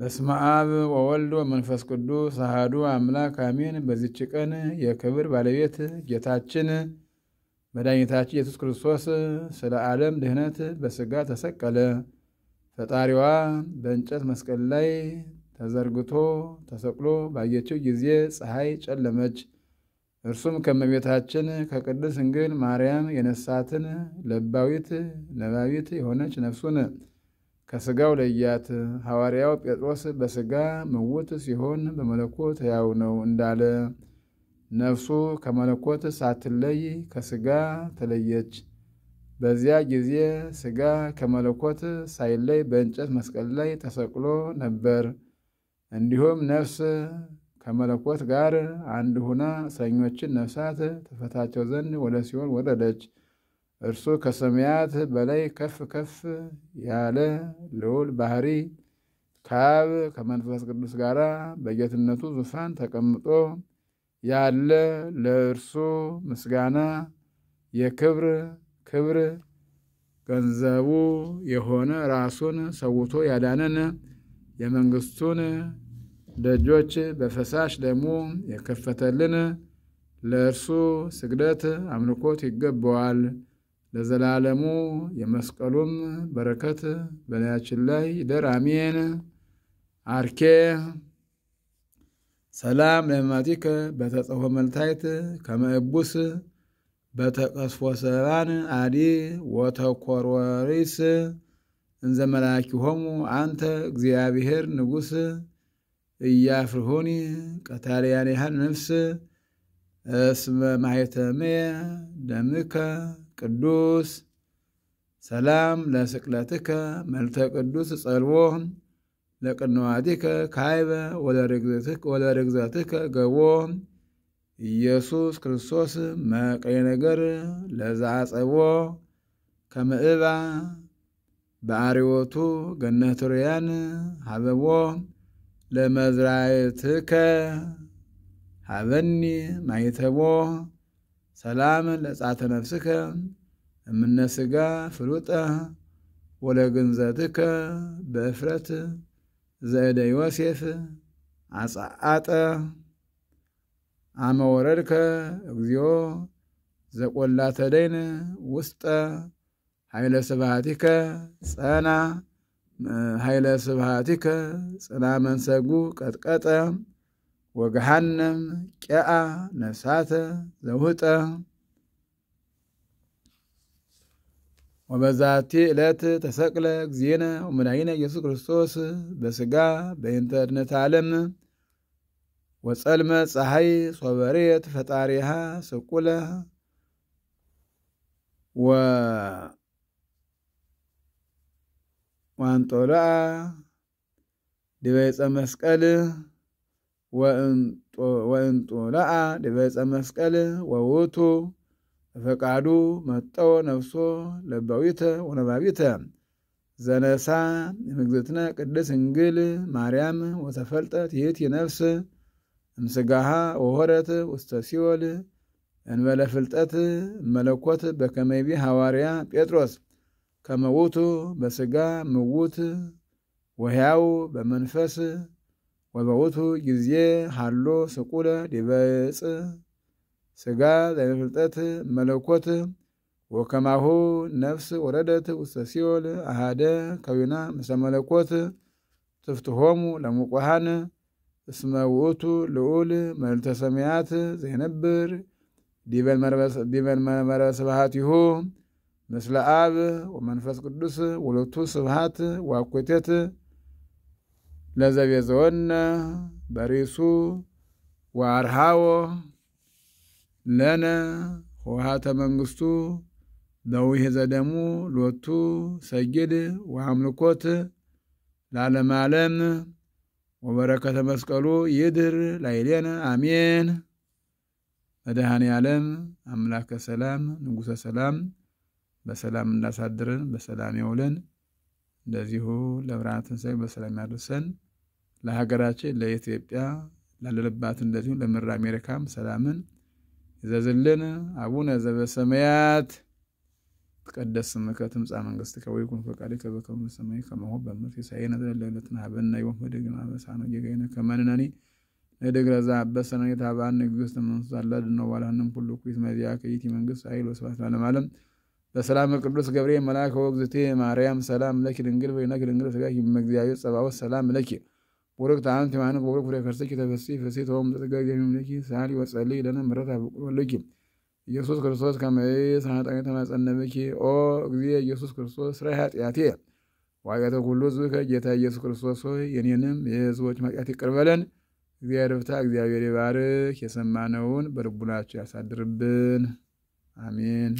በስመ አብ ወወልድ ወመንፈስ ቅዱስ አሐዱ አምላክ አሜን። በዚች ቀን የክብር ባለቤት ጌታችን መድኃኒታችን ኢየሱስ ክርስቶስ ስለ ዓለም ድህነት በሥጋ ተሰቀለ። ፈጣሪዋ በእንጨት መስቀል ላይ ተዘርግቶ ተሰቅሎ ባየችው ጊዜ ፀሐይ ጨለመች። እርሱም ከእመቤታችን ከቅድስት ድንግል ማርያም የነሳትን ለባዊት ነባቢት የሆነች ነፍሱን ከስጋው ለያት። ሐዋርያው ጴጥሮስ በስጋ ምውት ሲሆን በመለኮት ሕያው ነው እንዳለ ነፍሱ ከመለኮት ሳትለይ ከስጋ ተለየች። በዚያ ጊዜ ስጋ ከመለኮት ሳይለይ በእንጨት መስቀል ላይ ተሰቅሎ ነበር። እንዲሁም ነፍስ ከመለኮት ጋር አንድ ሁና እስረኞችን ነፍሳት ተፈታቸው ዘንድ ወደ ሲኦል ወረደች። እርሱ ከሰማያት በላይ ከፍ ከፍ ያለ ልዑል ባህሪ ካብ ከመንፈስ ቅዱስ ጋር በጌትነቱ ዙፋን ተቀምጦ ያለ ለእርሱ ምስጋና የክብር ክብር ገንዘቡ የሆነ ራሱን ሰውቶ ያዳነን የመንግስቱን ደጆች በፈሳሽ ደሙ የከፈተልን ለእርሱ ስግደት አምልኮት ይገባዋል። ለዘላለሙ የመስቀሉም በረከት በላያችን ላይ ይደር፣ አሜን። አርኬ ሰላም ለሕማማቲከ በተጸሆ መልታይት ከመእቡስ በተቀስፎ ሰባን አዲ ወተኮሮሪስ እንዘመላኪ ሆሙ አንተ እግዚአብሔር ንጉስ እያፍርሁኒ ያህል ነፍስ እስመ ማየተመየ ደምከ ቅዱስ ሰላም ለስቅለትከ መልተ ቅዱስ ጸልቦ ለቅንዋቲከ ካይበ ወለርግዘትከ ገቦ ኢየሱስ ክርስቶስ መቀይ ነገር ለዛጸቦ ከመእባ በአሪዎቱ ገነትርያን ሃበቦ ለመዝራየትከ ሀበኒ ማይተቦ ሰላም ለጻተ ነፍስከ እምነስጋ ፍሉጠ ወለግንዘትከ በእፍረት ዘእደ ዮሴፍ አጻአጠ አመወረድከ እግዚኦ ዘቆላ ተደይን ውስጠ ኃይለ ስብሃቲከ ጸና ኃይለ ስብሃቲከ ጽና መንሰጉ ቀጥቀጠ وجهنم كاء نساتا زوتا وبزاتي إلات تسقلك زينة ومنعينة يسوع كريستوس بسجا بإنترنت علم وسلمة صحي صبرية فتاريها سكولة و وأنطلع دبيت أمسكالي ወእንጡ ድበፀ መስቀል ወውቱ ፈቃዱ መጦ ነፍሶ ለባዊተ ወነባቢተ ዘነሳ የምግዝትነ ቅድስ እንግል ማርያም ወተፈልጠ ይእቲ ነፍስ እምስጋሃ ወሆረት ውስተ ሲወል እንበለ ፍልጠት መለኮት በከመይቢ ሐዋርያ ጴጥሮስ ከመውቱ በስጋ ምውት ወሕያው በመንፈስ ወበውቱ ጊዜ ሃሎ ስቁለ ዲበጽ ስጋ ዘይፍልጠት መለኮት ወከማሁ ነፍስ ወረደት ውስተ ሲኦል አሃደ ከዊና ምሰ መለኮት ትፍትሆሙ ለሙቆሃን እስመ ውእቱ ልዑል መልዕልተ ሰማያት ዘይነብር ዲበን መንበረ ስብሃቲሁ ምስለ አብ ወመንፈስ ቅዱስ ወለቱ ስብሃት ዋኮቴት ለዘቤዘወነ በሪሱ ወአርሃዎ ለነ ውሃተ መንግስቱ ለውሄ ዘደሙ ሎቱ ሰጊድ ወአምልኮት ለዓለመ ዓለም ወበረከተ መስቀሉ ይድር ላይሌን አሜን። መድኃኔ ዓለም አምላከ ሰላም ንጉሰ ሰላም በሰላም እንዳሳድረን በሰላም ያውለን። እንደዚሁ ለብርሃነ ትንሣኤ በሰላም ያደርሰን። ለሀገራችን ለኢትዮጵያ ላለንባት እንደዚሁም ለምድረ አሜሪካም ሰላምን ይዘዝልን። አቡነ ዘበሰማያት ይትቀደስ ስምከ ትምጻእ መንግስትከ ወይኩን ፈቃድከ በከመ በሰማይ ከማሁ በምድር ሲሳየነ ዘለለዕለትነ ሀበነ ዮም ወኅድግ አበሳነ ወጌጋየነ ከመ ንሕነኒ ንኅድግ ለዘ አበሰነ ኢታብአነ ንግሥት እምእንሱት አላ እድኅኖ ባልሐንም ኩሉ እኩይት መዚአከ ይእቲ መንግሥት ኃይል ወስብሐት ለዓለመ ዓለም። በሰላም ቅዱስ ገብርኤል መልአከ ወእግዝእትየ ማርያም ሰላም ለኪ ድንግል ወይነኪ ድንግል ሥጋኪ እመ እግዚአብሔር ጸባኦት ሰላም ለኪ ወረክት አንት ማን ወረ ኩረ ከርሰኪ ተበሲ ፈሲት ወም ተጋገ ይምለኪ ሳሊ ወጸልይ ለነ ምረት አብቁልኪ ኢየሱስ ክርስቶስ ከመይ ሳጣኝ ተማጸነበኪ ኦ እግዚእ ኢየሱስ ክርስቶስ ስራ ኃጢአቴ ዋጋተ ኩሉ ዝከ ጌታ ኢየሱስ ክርስቶስ ሆይ የኔንም የሕዝቦች ማቅያት ይቅር በለን። እግዚአብሔር ብታ እግዚአብሔር ይባርክ። የሰማነውን በልቡናቸው ያሳድርብን። አሜን።